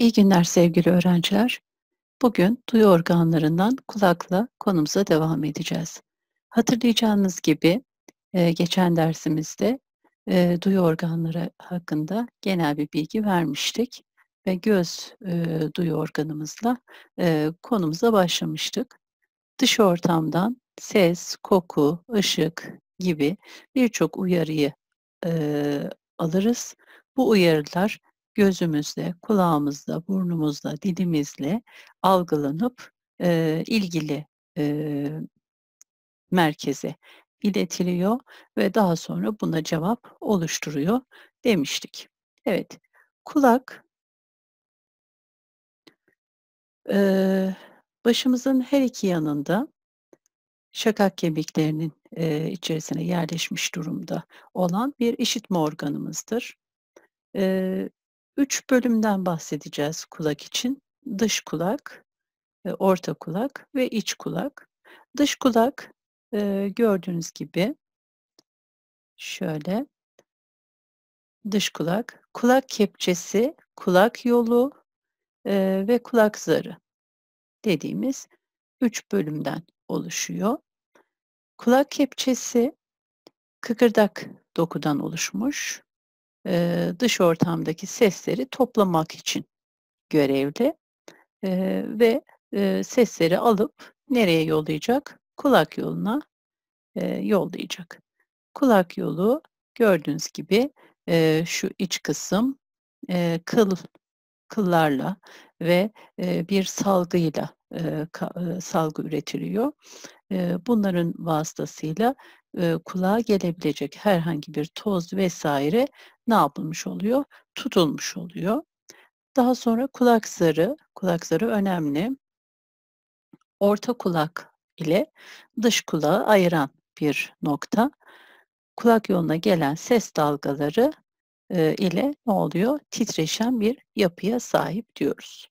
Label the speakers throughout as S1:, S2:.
S1: İyi günler sevgili öğrenciler. Bugün duyu organlarından kulakla konumuza devam edeceğiz. Hatırlayacağınız gibi e, geçen dersimizde e, duyu organları hakkında genel bir bilgi vermiştik ve göz e, duyu organımızla konumuza başlamıştık. Dış ortamdan ses, koku, ışık gibi birçok uyarıyı alırız. Bu uyarılar gözümüzle, kulağımızla, burnumuzla, dilimizle algılanıp e, ilgili e, merkeze iletiliyor ve daha sonra buna cevap oluşturuyor demiştik. Evet, kulak e, başımızın her iki yanında şakak kemiklerinin e, içerisine yerleşmiş durumda olan bir işitme organımızdır. E, Üç bölümden bahsedeceğiz kulak için. Dış kulak, e, orta kulak ve iç kulak. Dış kulak e, gördüğünüz gibi şöyle dış kulak, kulak kepçesi, kulak yolu e, ve kulak zarı dediğimiz üç bölümden oluşuyor. Kulak kepçesi kıkırdak dokudan oluşmuş e, dış ortamdaki sesleri toplamak için görevli e, ve e, sesleri alıp nereye yollayacak? Kulak yoluna e, yollayacak. Kulak yolu gördüğünüz gibi e, şu iç kısım e, kıl kıllarla ve e, bir salgıyla e, ka, e, salgı üretiliyor bunların vasıtasıyla kulağa gelebilecek herhangi bir toz vesaire ne yapılmış oluyor? Tutulmuş oluyor. Daha sonra kulak zarı, kulak zarı önemli. Orta kulak ile dış kulağı ayıran bir nokta. Kulak yoluna gelen ses dalgaları ile ne oluyor? Titreşen bir yapıya sahip diyoruz.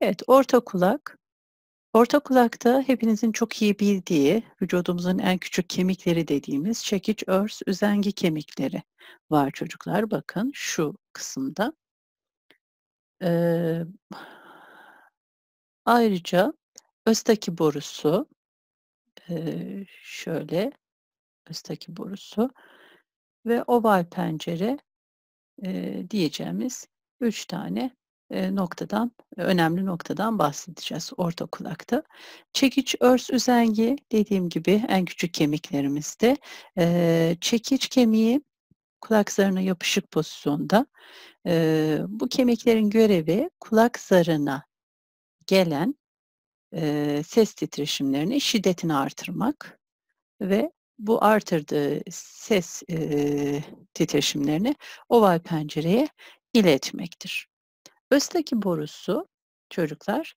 S1: Evet, orta kulak Orta kulakta hepinizin çok iyi bildiği vücudumuzun en küçük kemikleri dediğimiz çekiç, örs, üzengi kemikleri var çocuklar. Bakın şu kısımda. Ee, ayrıca östaki borusu ee, şöyle östaki borusu ve oval pencere e, diyeceğimiz üç tane noktadan, önemli noktadan bahsedeceğiz orta kulakta. Çekiç, örs, üzengi dediğim gibi en küçük kemiklerimizde. Çekiç kemiği kulak zarına yapışık pozisyonda. Bu kemiklerin görevi kulak zarına gelen ses titreşimlerini şiddetini artırmak ve bu artırdığı ses titreşimlerini oval pencereye iletmektir. Fıstıki borusu çocuklar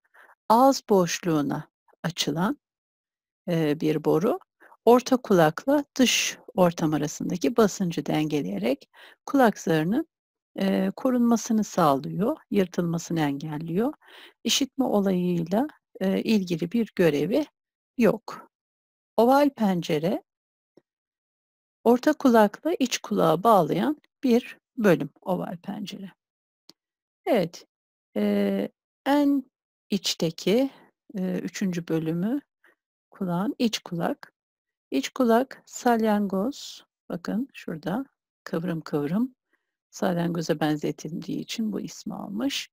S1: ağız boşluğuna açılan e, bir boru. Orta kulakla dış ortam arasındaki basıncı dengeleyerek kulak zarının e, korunmasını sağlıyor, yırtılmasını engelliyor. İşitme olayıyla e, ilgili bir görevi yok. Oval pencere orta kulakla iç kulağa bağlayan bir bölüm oval pencere. Evet, Eee, en içteki, eee, 3. bölümü kulağın iç kulak. İç kulak salyangoz, bakın şurada kıvrım kıvrım salyangoza benzetildiği için bu ismi almış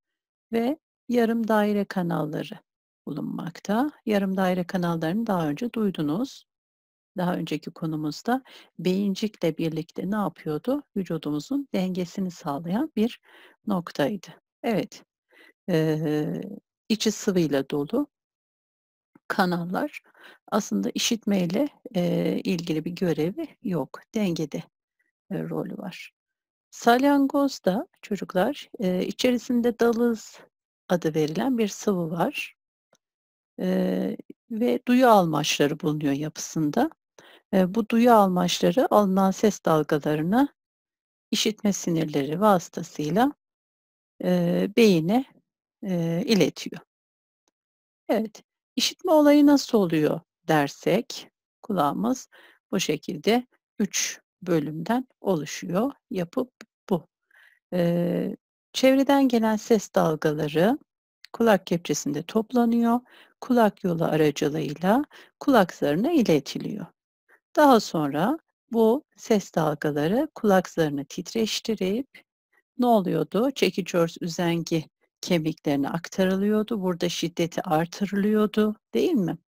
S1: ve yarım daire kanalları bulunmakta. Yarım daire kanallarını daha önce duydunuz. Daha önceki konumuzda beyincikle birlikte ne yapıyordu? Vücudumuzun dengesini sağlayan bir noktaydı. Evet e, içi sıvıyla dolu kanallar aslında işitmeyle e, ilgili bir görevi yok. Dengede e, rolü var. Salyangoz da çocuklar e, içerisinde dalız adı verilen bir sıvı var. E, ve duyu almaçları bulunuyor yapısında. E, bu duyu almaçları alınan ses dalgalarını işitme sinirleri vasıtasıyla e, beyine e, iletiyor. Evet, işitme olayı nasıl oluyor dersek kulağımız bu şekilde 3 bölümden oluşuyor. Yapı bu. E, çevreden gelen ses dalgaları kulak kepçesinde toplanıyor. Kulak yolu aracılığıyla kulak zarına iletiliyor. Daha sonra bu ses dalgaları kulak zarını titreştirip ne oluyordu? Çekici örs üzengi kemiklerine aktarılıyordu. Burada şiddeti artırılıyordu değil mi?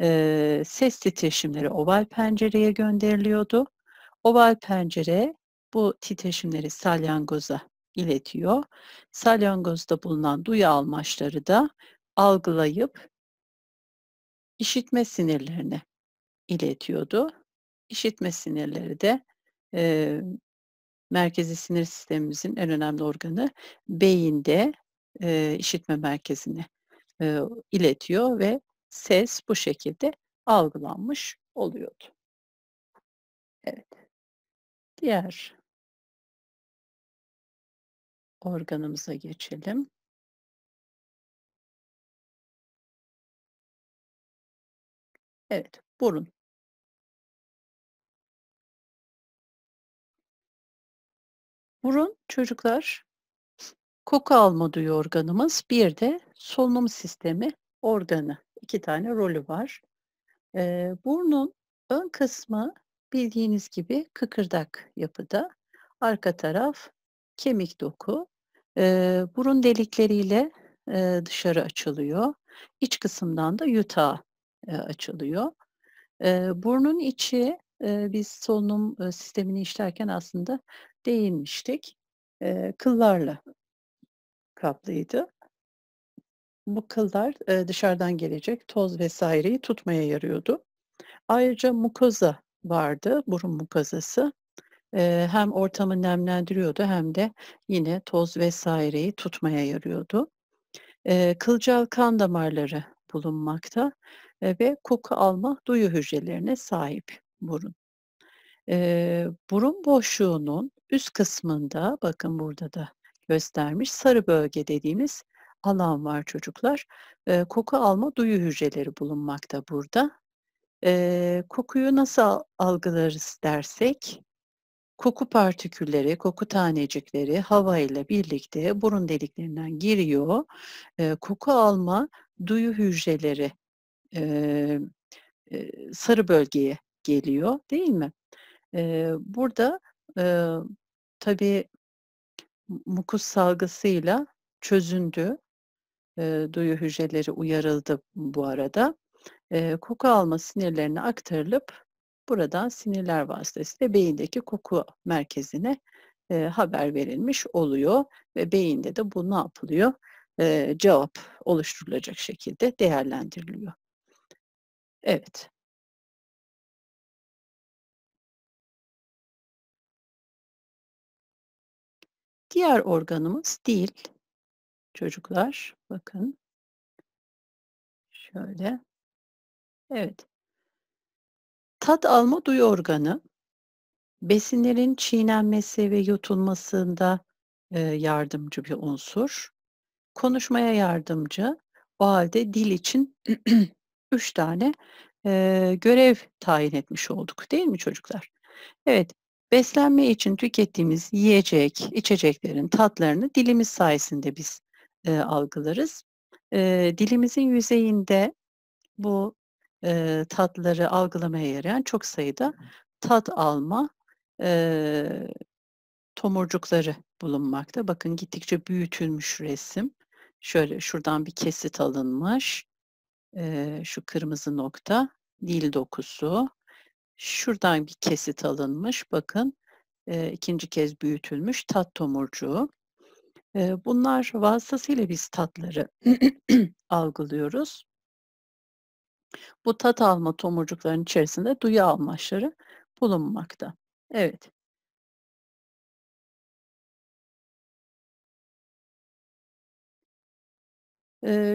S1: E, ses titreşimleri oval pencereye gönderiliyordu. Oval pencere bu titreşimleri salyangoza iletiyor. Salyangozda bulunan duyu almaçları da algılayıp işitme sinirlerine iletiyordu. İşitme sinirleri de e, merkezi sinir sistemimizin en önemli organı beyinde e, işitme merkezine e, iletiyor ve ses bu şekilde algılanmış oluyordu.
S2: Evet. Diğer organımıza geçelim. Evet, burun. Burun çocuklar
S1: koku alma duyu organımız, bir de solunum sistemi organı. İki tane rolü var. E, burnun ön kısmı bildiğiniz gibi kıkırdak yapıda. Arka taraf kemik doku. E, burun delikleriyle e, dışarı açılıyor. İç kısımdan da yutağa e, açılıyor. E, burnun içi e, biz solunum e, sistemini işlerken aslında değinmiştik. E, kıllarla kaplıydı. Bu kıllar e, dışarıdan gelecek toz vesaireyi tutmaya yarıyordu. Ayrıca mukoza vardı, burun mukozası. E, hem ortamı nemlendiriyordu hem de yine toz vesaireyi tutmaya yarıyordu. E, kılcal kan damarları bulunmakta e, ve koku alma duyu hücrelerine sahip burun. E, burun boşluğunun üst kısmında bakın burada da göstermiş. Sarı bölge dediğimiz alan var çocuklar. E, koku alma duyu hücreleri bulunmakta burada. E, kokuyu nasıl algılarız dersek, koku partikülleri, koku tanecikleri havayla birlikte burun deliklerinden giriyor. E, koku alma duyu hücreleri e, e, sarı bölgeye geliyor değil mi? E, burada e, tabii mukus salgısıyla çözündü. E, duyu hücreleri uyarıldı bu arada. E, koku alma sinirlerine aktarılıp buradan sinirler vasıtasıyla beyindeki koku merkezine e, haber verilmiş oluyor ve beyinde de bu ne yapılıyor? E, cevap oluşturulacak şekilde
S2: değerlendiriliyor. Evet. Diğer organımız dil. Çocuklar bakın.
S1: Şöyle. Evet. Tat alma duyu organı besinlerin çiğnenmesi ve yutulmasında e, yardımcı bir unsur. Konuşmaya yardımcı. O halde dil için üç tane e, görev tayin etmiş olduk değil mi çocuklar? Evet, Beslenme için tükettiğimiz yiyecek, içeceklerin tatlarını dilimiz sayesinde biz e, algılarız. E, dilimizin yüzeyinde bu e, tatları algılamaya yarayan çok sayıda tat alma e, tomurcukları bulunmakta. Bakın gittikçe büyütülmüş resim. Şöyle şuradan bir kesit alınmış. E, şu kırmızı nokta dil dokusu. Şuradan bir kesit alınmış. Bakın e, ikinci kez büyütülmüş tat tomurcuğu. E, bunlar vasıtasıyla biz tatları algılıyoruz. Bu tat alma tomurcukların içerisinde duyu almaçları
S2: bulunmakta. Evet.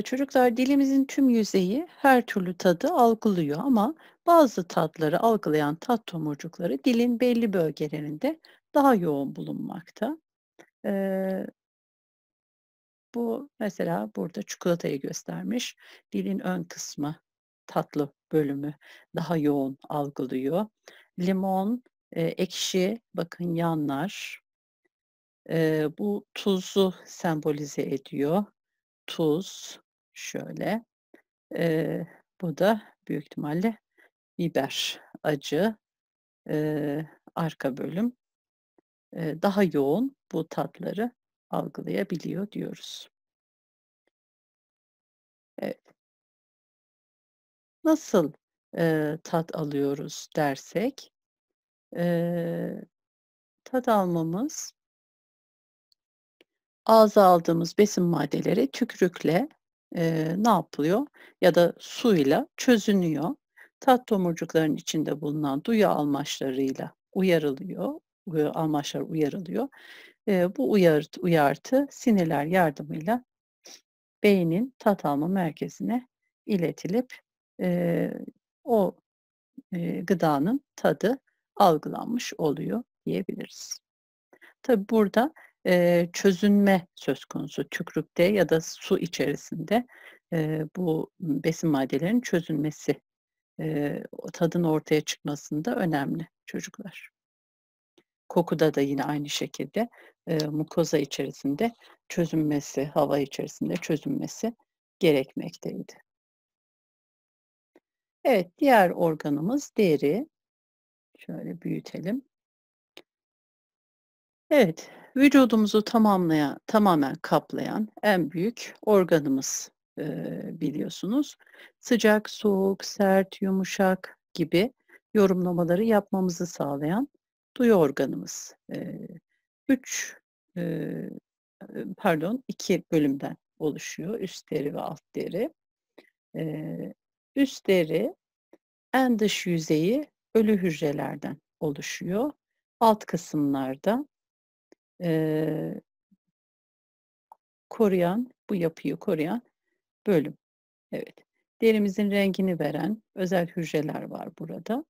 S1: çocuklar dilimizin tüm yüzeyi her türlü tadı algılıyor ama bazı tatları algılayan tat tomurcukları dilin belli bölgelerinde daha yoğun bulunmakta. bu mesela burada çikolatayı göstermiş. Dilin ön kısmı tatlı bölümü daha yoğun algılıyor. Limon, ekşi bakın yanlar. bu tuzu sembolize ediyor tuz, şöyle. E, bu da büyük ihtimalle biber, acı, e, arka bölüm e, daha yoğun bu tatları
S2: algılayabiliyor diyoruz. Evet. Nasıl e, tat alıyoruz dersek, e, tat
S1: almamız ağza aldığımız besin maddeleri tükürükle e, ne yapılıyor? Ya da suyla çözünüyor. Tat tomurcukların içinde bulunan duyu almaçlarıyla uyarılıyor. Uyu, almaçlar uyarılıyor. E, bu uyart, uyartı sinirler yardımıyla beynin tat alma merkezine iletilip e, o e, gıdanın tadı algılanmış oluyor diyebiliriz. Tabi burada e, çözünme söz konusu tükürükte ya da su içerisinde e, bu besin maddelerinin çözünmesi e, tadın ortaya çıkmasında önemli çocuklar. Kokuda da yine aynı şekilde e, mukoza içerisinde çözünmesi, hava içerisinde çözünmesi gerekmekteydi. Evet, diğer organımız deri. Şöyle büyütelim. Evet, vücudumuzu tamamlayan, tamamen kaplayan en büyük organımız e, biliyorsunuz. Sıcak, soğuk, sert, yumuşak gibi yorumlamaları yapmamızı sağlayan duyu organımız. E, üç, e, pardon iki bölümden oluşuyor. Üst deri ve alt deri. E, üst deri en dış yüzeyi ölü hücrelerden oluşuyor. Alt kısımlarda e, koruyan, bu yapıyı koruyan bölüm. Evet. Derimizin rengini veren özel hücreler var burada.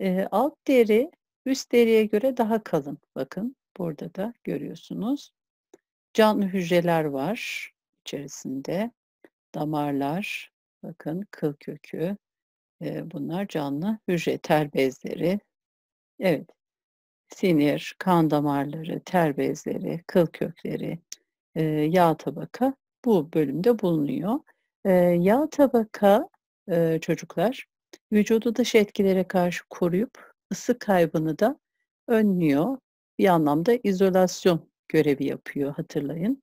S1: E, alt deri üst deriye göre daha kalın. Bakın burada da görüyorsunuz. Canlı hücreler var içerisinde. Damarlar, bakın kıl kökü, e, bunlar canlı hücre, ter bezleri. Evet, sinir, kan damarları, ter bezleri, kıl kökleri, e, yağ tabaka bu bölümde bulunuyor. E, yağ tabaka e, çocuklar vücudu dış etkilere karşı koruyup ısı kaybını da önlüyor. Bir anlamda izolasyon görevi yapıyor hatırlayın.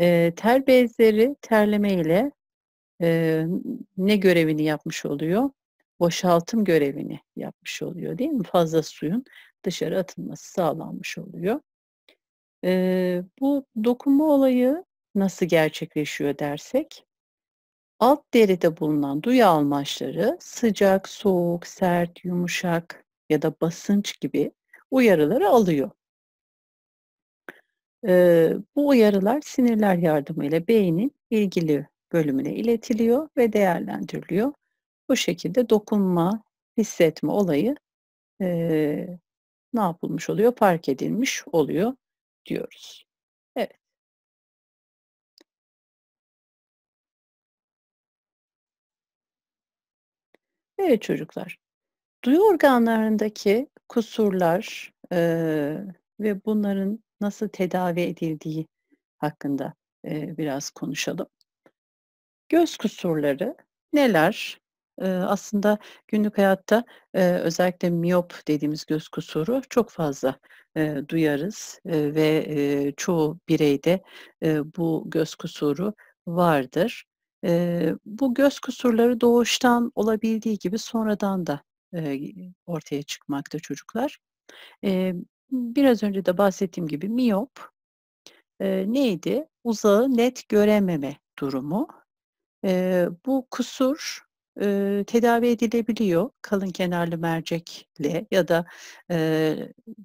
S1: E, ter bezleri terleme ile e, ne görevini yapmış oluyor? boşaltım görevini yapmış oluyor değil mi? Fazla suyun dışarı atılması sağlanmış oluyor. Ee, bu dokunma olayı nasıl gerçekleşiyor dersek, alt deride bulunan duyu almaçları sıcak, soğuk, sert, yumuşak ya da basınç gibi uyarıları alıyor. Ee, bu uyarılar sinirler yardımıyla beynin ilgili bölümüne iletiliyor ve değerlendiriliyor. Bu şekilde dokunma, hissetme olayı e, ne yapılmış oluyor? Fark edilmiş oluyor diyoruz. Evet. Evet çocuklar. Duyu organlarındaki kusurlar e, ve bunların nasıl tedavi edildiği hakkında e, biraz konuşalım. Göz kusurları neler? aslında günlük hayatta özellikle miyop dediğimiz göz kusuru çok fazla duyarız ve çoğu bireyde bu göz kusuru vardır. bu göz kusurları doğuştan olabildiği gibi sonradan da ortaya çıkmakta çocuklar. biraz önce de bahsettiğim gibi miyop neydi? Uzağı net görememe durumu. bu kusur e, tedavi edilebiliyor kalın kenarlı mercekle ya da e,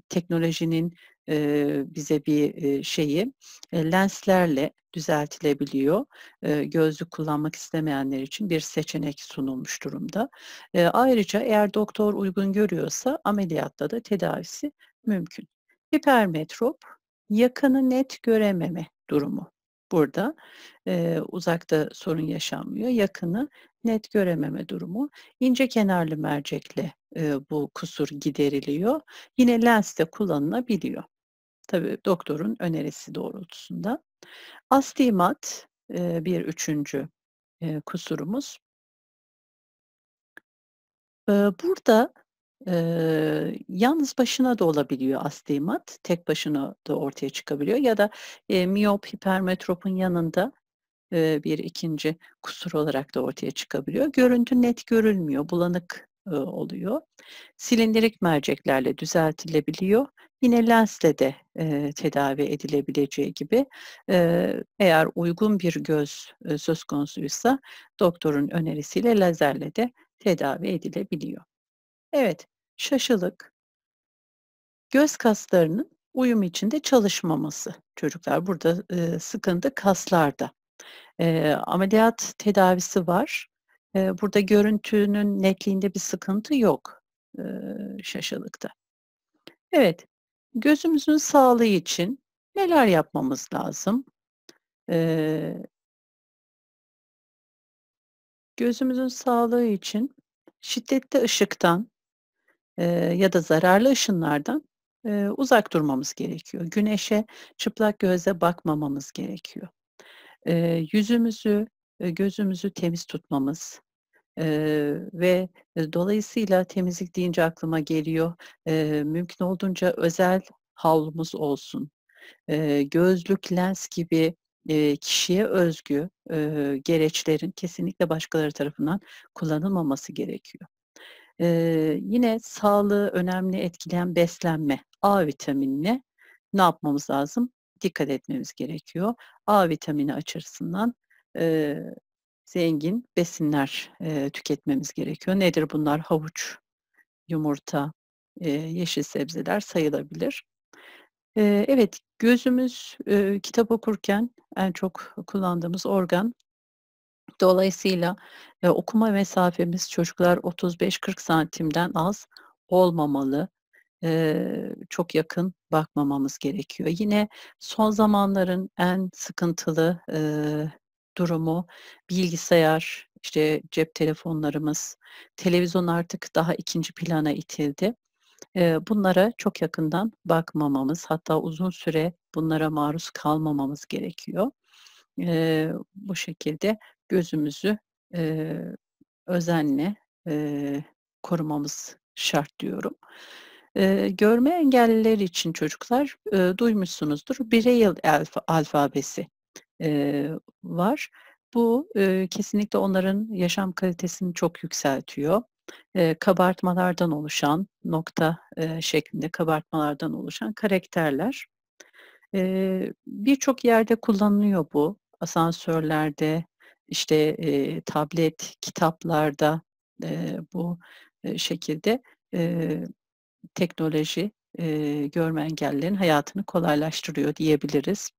S1: teknolojinin e, bize bir e, şeyi e, lenslerle düzeltilebiliyor. E, gözlük kullanmak istemeyenler için bir seçenek sunulmuş durumda. E, ayrıca eğer doktor uygun görüyorsa ameliyatta da tedavisi mümkün. Hipermetrop yakını net görememe durumu burada. E, uzakta sorun yaşanmıyor. Yakını net görememe durumu. İnce kenarlı mercekle e, bu kusur gideriliyor. Yine lens de kullanılabiliyor. tabi doktorun önerisi doğrultusunda. Astigmat e, bir üçüncü e, kusurumuz. E, burada ee, yalnız başına da olabiliyor astigmat, tek başına da ortaya çıkabiliyor ya da e, miyop hipermetropun yanında bir ikinci kusur olarak da ortaya çıkabiliyor. Görüntü net görülmüyor, bulanık oluyor. Silindirik merceklerle düzeltilebiliyor. Yine lensle de e, tedavi edilebileceği gibi e, eğer uygun bir göz e, söz konusuysa doktorun önerisiyle lazerle de tedavi edilebiliyor. Evet, şaşılık, göz kaslarının uyum içinde çalışmaması çocuklar. Burada e, sıkıntı kaslarda. E, ameliyat tedavisi var. E, burada görüntünün netliğinde bir sıkıntı yok e, şaşalıkta. Evet, gözümüzün sağlığı için neler yapmamız
S2: lazım? E,
S1: gözümüzün sağlığı için şiddetli ışıktan e, ya da zararlı ışınlardan e, uzak durmamız gerekiyor. Güneşe çıplak gözle bakmamamız gerekiyor e, yüzümüzü, gözümüzü temiz tutmamız e, ve e, dolayısıyla temizlik deyince aklıma geliyor. E, mümkün olduğunca özel havlumuz olsun. E, gözlük, lens gibi e, kişiye özgü e, gereçlerin kesinlikle başkaları tarafından kullanılmaması gerekiyor. E, yine sağlığı önemli etkileyen beslenme, A vitaminine ne yapmamız lazım? dikkat etmemiz gerekiyor. A vitamini açısından e, zengin besinler e, tüketmemiz gerekiyor. Nedir bunlar? Havuç, yumurta, e, yeşil sebzeler sayılabilir. E, evet, gözümüz e, kitap okurken en çok kullandığımız organ. Dolayısıyla e, okuma mesafemiz çocuklar 35-40 santimden az olmamalı e, çok yakın bakmamamız gerekiyor. Yine son zamanların en sıkıntılı e, durumu bilgisayar, işte cep telefonlarımız, televizyon artık daha ikinci plana itildi. Bunlara çok yakından bakmamamız, hatta uzun süre bunlara maruz kalmamamız gerekiyor. Bu şekilde gözümüzü özenle korumamız şart diyorum. E, görme engelliler için çocuklar e, duymuşsunuzdur. Braille alf alfabesi e, var. Bu e, kesinlikle onların yaşam kalitesini çok yükseltiyor. E, kabartmalardan oluşan nokta e, şeklinde kabartmalardan oluşan karakterler. E, Birçok yerde kullanılıyor bu. Asansörlerde, işte e, tablet, kitaplarda e, bu e, şekilde e, teknoloji e, görme engellilerin hayatını kolaylaştırıyor diyebiliriz.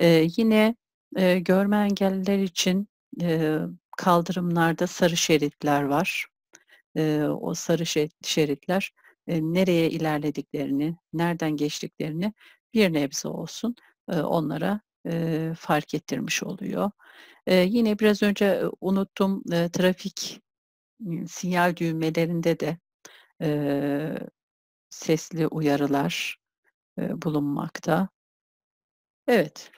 S1: E, yine e, görme engelliler için e, kaldırımlarda sarı şeritler var. E, o sarı şeritler e, nereye ilerlediklerini, nereden geçtiklerini bir nebze olsun e, onlara e, fark ettirmiş oluyor. E, yine biraz önce unuttum e, trafik sinyal düğmelerinde de e, sesli uyarılar e, bulunmakta. Evet.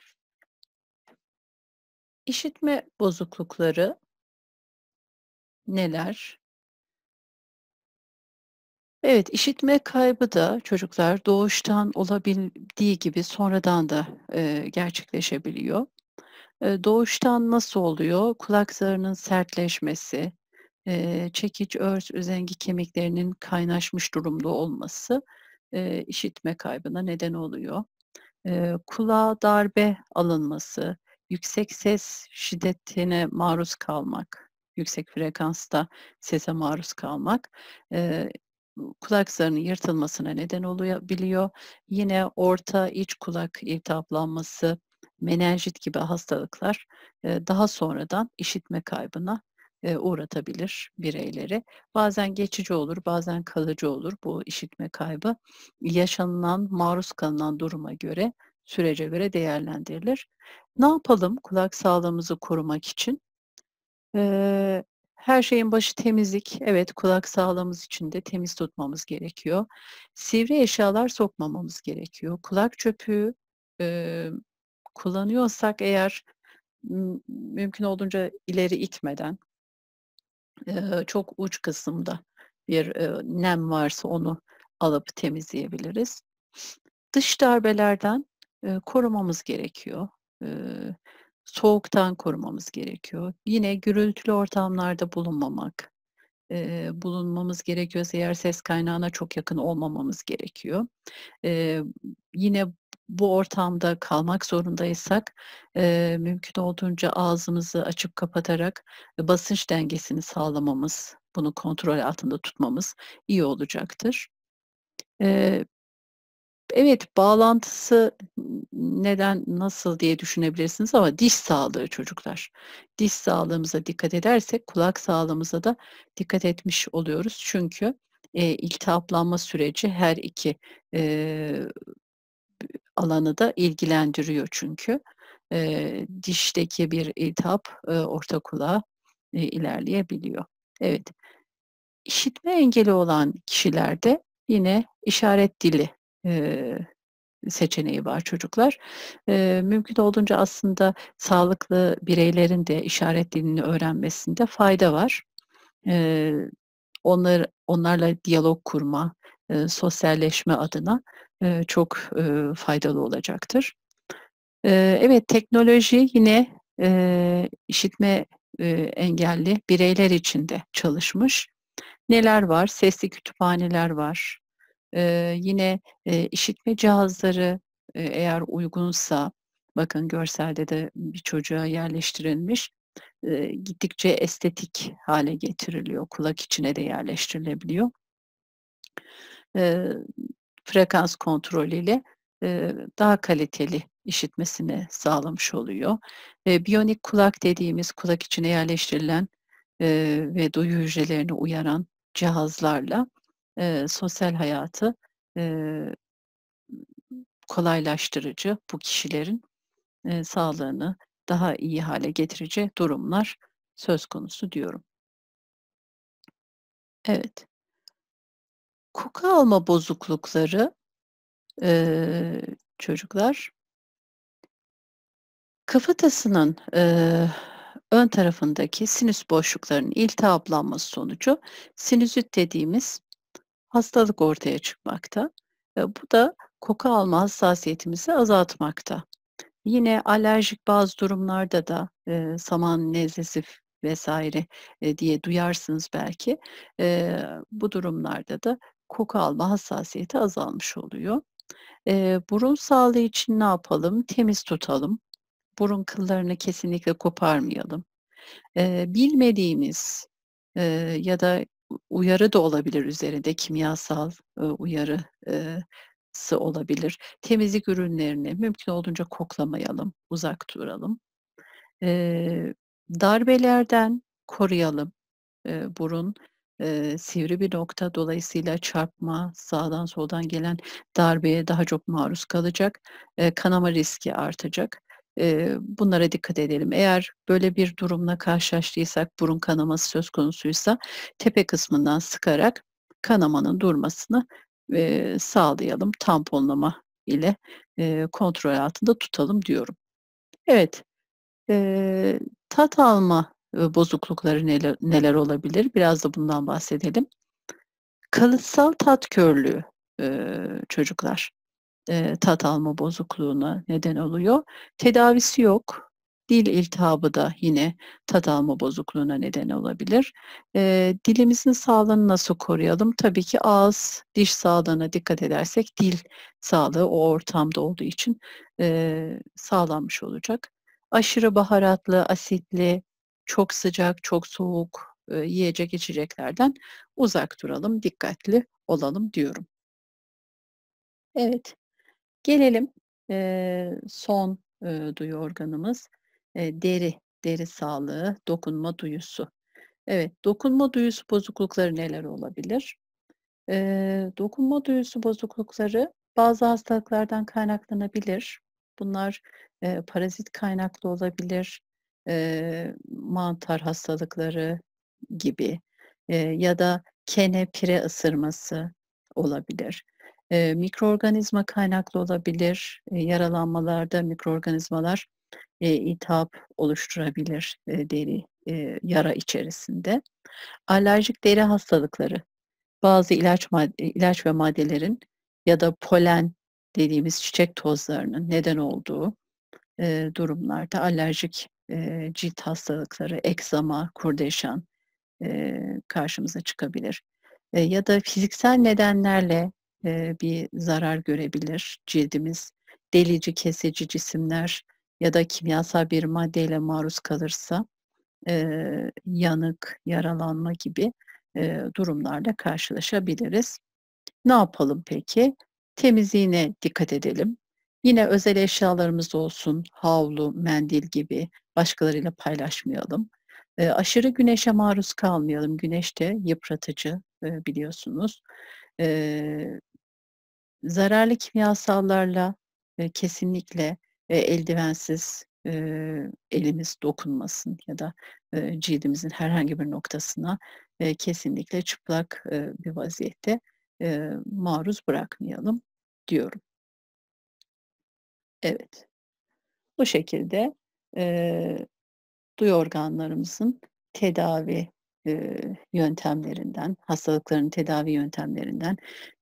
S2: İşitme bozuklukları neler?
S1: Evet, işitme kaybı da çocuklar doğuştan olabildiği gibi sonradan da e, gerçekleşebiliyor. E, doğuştan nasıl oluyor? Kulak sertleşmesi, e, çekiç, örs, üzengi kemiklerinin kaynaşmış durumda olması e, işitme kaybına neden oluyor. E, kulağa darbe alınması, yüksek ses şiddetine maruz kalmak, yüksek frekansta sese maruz kalmak e, kulak zarının yırtılmasına neden olabiliyor. Yine orta iç kulak iltihaplanması, menenjit gibi hastalıklar daha sonradan işitme kaybına e, uğratabilir bireyleri. Bazen geçici olur, bazen kalıcı olur bu işitme kaybı. Yaşanılan, maruz kalınan duruma göre, sürece göre değerlendirilir. Ne yapalım kulak sağlığımızı korumak için? her şeyin başı temizlik. Evet kulak sağlığımız için de temiz tutmamız gerekiyor. Sivri eşyalar sokmamamız gerekiyor. Kulak çöpü kullanıyorsak eğer mümkün olduğunca ileri itmeden çok uç kısımda bir nem varsa onu alıp temizleyebiliriz. Dış darbelerden korumamız gerekiyor. soğuktan korumamız gerekiyor. Yine gürültülü ortamlarda bulunmamak, bulunmamız gerekiyor. eğer ses kaynağına çok yakın olmamamız gerekiyor. yine bu ortamda kalmak zorundaysak e, mümkün olduğunca ağzımızı açıp kapatarak e, basınç dengesini sağlamamız, bunu kontrol altında tutmamız iyi olacaktır. E, evet bağlantısı neden nasıl diye düşünebilirsiniz ama diş sağlığı çocuklar. Diş sağlığımıza dikkat edersek kulak sağlığımıza da dikkat etmiş oluyoruz. Çünkü e, iltihaplanma süreci her iki e, alanı da ilgilendiriyor çünkü. E, dişteki bir iltihap e, orta kulağa e, ilerleyebiliyor. Evet. İşitme engeli olan kişilerde yine işaret dili e, seçeneği var çocuklar. E, mümkün olduğunca aslında sağlıklı bireylerin de işaret dilini öğrenmesinde fayda var. E, onlar onlarla diyalog kurma, e, sosyalleşme adına e, çok e, faydalı olacaktır. E, evet, teknoloji yine e, işitme e, engelli bireyler için de çalışmış. Neler var? Sesli kütüphaneler var. E, yine e, işitme cihazları e, eğer uygunsa, bakın görselde de bir çocuğa yerleştirilmiş gittikçe estetik hale getiriliyor. Kulak içine de yerleştirilebiliyor frekans kontrolüyle daha kaliteli işitmesini sağlamış oluyor. E, biyonik kulak dediğimiz kulak içine yerleştirilen ve duyu hücrelerini uyaran cihazlarla sosyal hayatı e, kolaylaştırıcı bu kişilerin sağlığını daha iyi hale getirici durumlar söz konusu diyorum. Evet koku alma bozuklukları e, çocuklar kafatasının e, ön tarafındaki sinüs boşluklarının iltihaplanması sonucu sinüzit dediğimiz hastalık ortaya çıkmakta. E, bu da koku alma hassasiyetimizi azaltmakta. Yine alerjik bazı durumlarda da e, saman nezlesi vesaire e, diye duyarsınız belki. E, bu durumlarda da koku alma hassasiyeti azalmış oluyor. E, burun sağlığı için ne yapalım? Temiz tutalım. Burun kıllarını kesinlikle koparmayalım. E, bilmediğimiz e, ya da uyarı da olabilir üzerinde kimyasal e, uyarı olabilir. Temizlik ürünlerini mümkün olduğunca koklamayalım, uzak duralım. E, darbelerden koruyalım e, burun e, sivri bir nokta. Dolayısıyla çarpma, sağdan soldan gelen darbeye daha çok maruz kalacak. E, kanama riski artacak. E, bunlara dikkat edelim. Eğer böyle bir durumla karşılaştıysak, burun kanaması söz konusuysa tepe kısmından sıkarak kanamanın durmasını e, sağlayalım. Tamponlama ile e, kontrol altında tutalım diyorum. Evet, e, tat alma bozuklukları neler, neler olabilir? Biraz da bundan bahsedelim. Kalıtsal tat körlüğü e, çocuklar e, tat alma bozukluğuna neden oluyor. Tedavisi yok. Dil iltihabı da yine tat alma bozukluğuna neden olabilir. E, dilimizin sağlığını nasıl koruyalım? Tabii ki ağız, diş sağlığına dikkat edersek dil sağlığı o ortamda olduğu için e, sağlanmış olacak. Aşırı baharatlı, asitli, çok sıcak, çok soğuk e, yiyecek içeceklerden uzak duralım, dikkatli olalım diyorum. Evet, gelelim e, son e, duyu organımız e, deri, deri sağlığı, dokunma duyusu. Evet, dokunma duyusu bozuklukları neler olabilir? E, dokunma duyusu bozuklukları bazı hastalıklardan kaynaklanabilir. Bunlar e, parazit kaynaklı olabilir, e, mantar hastalıkları gibi e, ya da kene pire ısırması olabilir. E, mikroorganizma kaynaklı olabilir. E, yaralanmalarda mikroorganizmalar e, iltihap oluşturabilir e, deri e, yara içerisinde. Alerjik deri hastalıkları bazı ilaç ilaç ve maddelerin ya da polen dediğimiz çiçek tozlarının neden olduğu e, durumlarda alerjik e, cilt hastalıkları, ekzama, kurdeşan e, karşımıza çıkabilir. E, ya da fiziksel nedenlerle e, bir zarar görebilir cildimiz. Delici, kesici cisimler ya da kimyasal bir maddeyle maruz kalırsa e, yanık, yaralanma gibi e, durumlarla karşılaşabiliriz. Ne yapalım peki? Temizliğine dikkat edelim. Yine özel eşyalarımız olsun, havlu, mendil gibi başkalarıyla paylaşmayalım. E, ee, aşırı güneşe maruz kalmayalım. Güneş de yıpratıcı e, biliyorsunuz. E, zararlı kimyasallarla e, kesinlikle e, eldivensiz e, elimiz dokunmasın ya da e, cildimizin herhangi bir noktasına e, kesinlikle çıplak e, bir vaziyette e, maruz bırakmayalım diyorum. Evet. Bu şekilde e, duyu organlarımızın tedavi e, yöntemlerinden, hastalıkların tedavi yöntemlerinden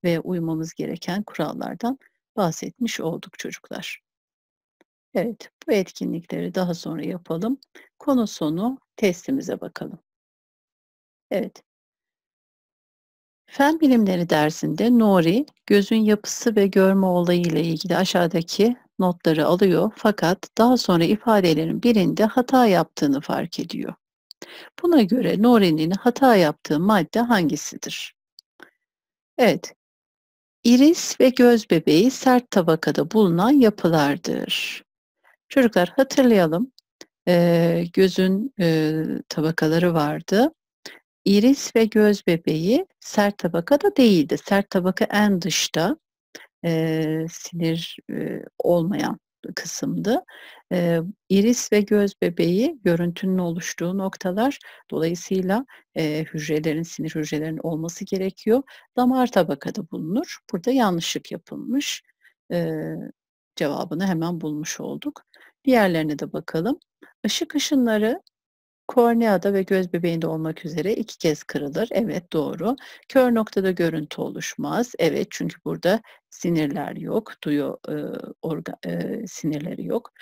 S1: ve uymamız gereken kurallardan bahsetmiş olduk çocuklar. Evet, bu etkinlikleri daha sonra yapalım. Konu sonu testimize bakalım. Evet. Fen bilimleri dersinde Nori, gözün yapısı ve görme olayı ile ilgili aşağıdaki notları alıyor fakat daha sonra ifadelerin birinde hata yaptığını fark ediyor. Buna göre Nuri'nin hata yaptığı madde hangisidir? Evet, iris ve göz bebeği sert tabakada bulunan yapılardır. Çocuklar hatırlayalım, e, gözün e, tabakaları vardı. İris ve göz bebeği sert tabakada değildi. Sert tabaka en dışta, e, sinir e, olmayan kısımdı. E, iris ve göz bebeği görüntünün oluştuğu noktalar dolayısıyla e, hücrelerin, sinir hücrelerinin olması gerekiyor. Damar tabakada bulunur. Burada yanlışlık yapılmış. E, cevabını hemen bulmuş olduk. Diğerlerine de bakalım. Işık ışınları Korneada ve göz bebeğinde olmak üzere iki kez kırılır. Evet doğru. Kör noktada görüntü oluşmaz. Evet çünkü burada sinirler yok. Duyu e, orga, e, sinirleri yok.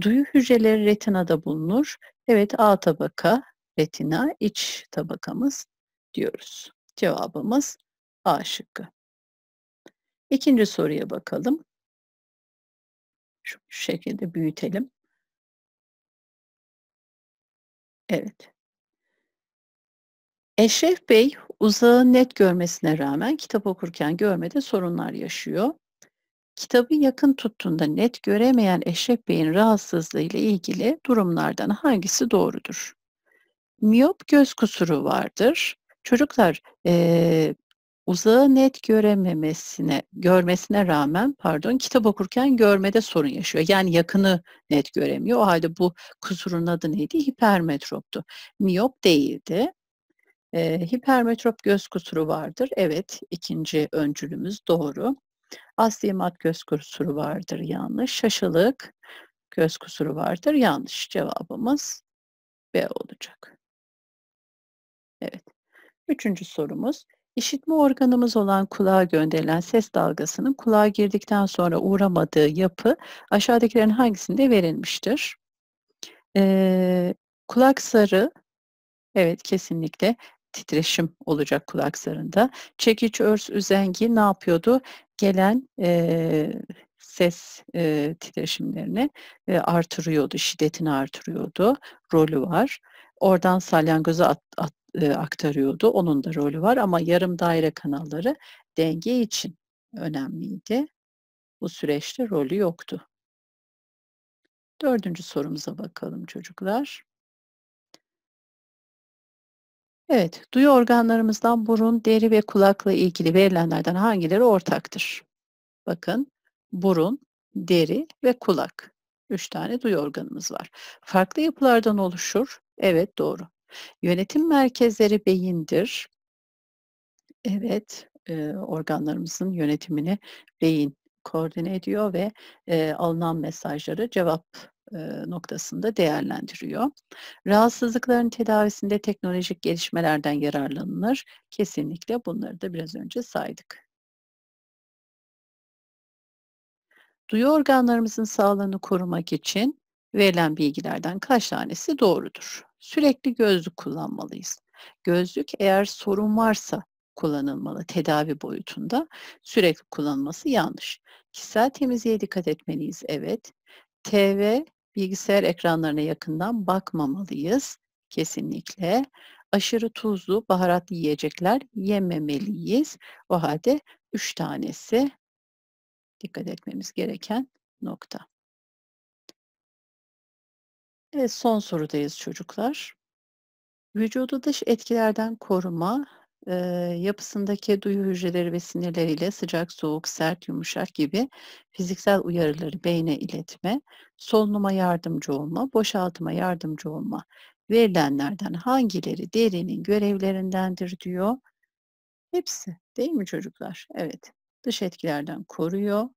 S1: Duyu hücreleri retinada bulunur. Evet A tabaka retina iç tabakamız diyoruz. Cevabımız A şıkkı.
S2: İkinci soruya bakalım. Şu şekilde büyütelim. Evet.
S1: Eşref Bey uzağı net görmesine rağmen kitap okurken görmede sorunlar yaşıyor. Kitabı yakın tuttuğunda net göremeyen Eşref Bey'in rahatsızlığı ile ilgili durumlardan hangisi doğrudur? Miyop göz kusuru vardır. Çocuklar e, uzağı net görememesine, görmesine rağmen pardon kitap okurken görmede sorun yaşıyor. Yani yakını net göremiyor. O halde bu kusurun adı neydi? Hipermetroptu. Miyop değildi. Ee, hipermetrop göz kusuru vardır. Evet ikinci öncülümüz doğru. Astigmat göz kusuru vardır. Yanlış. Şaşılık göz kusuru vardır. Yanlış cevabımız B olacak. Evet. Üçüncü sorumuz. İşitme organımız olan kulağa gönderilen ses dalgasının kulağa girdikten sonra uğramadığı yapı aşağıdakilerin hangisinde verilmiştir? Ee, kulak sarı, evet kesinlikle titreşim olacak kulak sarında. Çekiç, örs, üzengi ne yapıyordu? Gelen e, ses e, titreşimlerini e, artırıyordu, şiddetini artırıyordu. Rolü var. Oradan salyangoza at, at, e, aktarıyordu. Onun da rolü var ama yarım daire kanalları denge için önemliydi. Bu süreçte rolü yoktu. Dördüncü sorumuza bakalım çocuklar. Evet, duyu organlarımızdan burun, deri ve kulakla ilgili verilenlerden hangileri ortaktır? Bakın, burun, deri ve kulak. Üç tane duyu organımız var. Farklı yapılardan oluşur. Evet, doğru. Yönetim merkezleri beyindir. Evet, e, organlarımızın yönetimini beyin koordine ediyor ve e, alınan mesajları cevap noktasında değerlendiriyor. Rahatsızlıkların tedavisinde teknolojik gelişmelerden yararlanılır. Kesinlikle bunları da biraz önce saydık. Duyu organlarımızın sağlığını korumak için verilen bilgilerden kaç tanesi doğrudur? sürekli gözlük kullanmalıyız. Gözlük eğer sorun varsa kullanılmalı tedavi boyutunda. Sürekli kullanılması yanlış. Kişisel temizliğe dikkat etmeliyiz evet. TV, bilgisayar ekranlarına yakından bakmamalıyız kesinlikle. Aşırı tuzlu, baharatlı yiyecekler yememeliyiz. O halde üç tanesi dikkat etmemiz gereken nokta. Evet, son sorudayız çocuklar. Vücudu dış etkilerden koruma, e, yapısındaki duyu hücreleri ve sinirleriyle sıcak, soğuk, sert, yumuşak gibi fiziksel uyarıları beyne iletme, solunuma yardımcı olma, boşaltıma yardımcı olma verilenlerden hangileri derinin görevlerindendir diyor. Hepsi değil mi çocuklar? Evet. Dış etkilerden koruyor.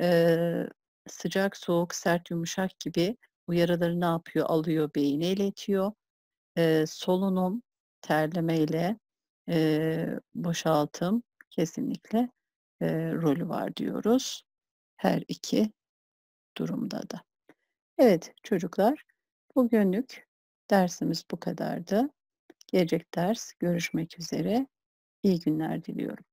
S1: Ee, sıcak, soğuk, sert, yumuşak gibi uyarıları ne yapıyor? Alıyor, beyine iletiyor. E, solunum, terlemeyle e, boşaltım kesinlikle e, rolü var diyoruz. Her iki durumda da. Evet çocuklar bugünlük dersimiz bu kadardı. Gelecek ders görüşmek üzere. İyi günler diliyorum.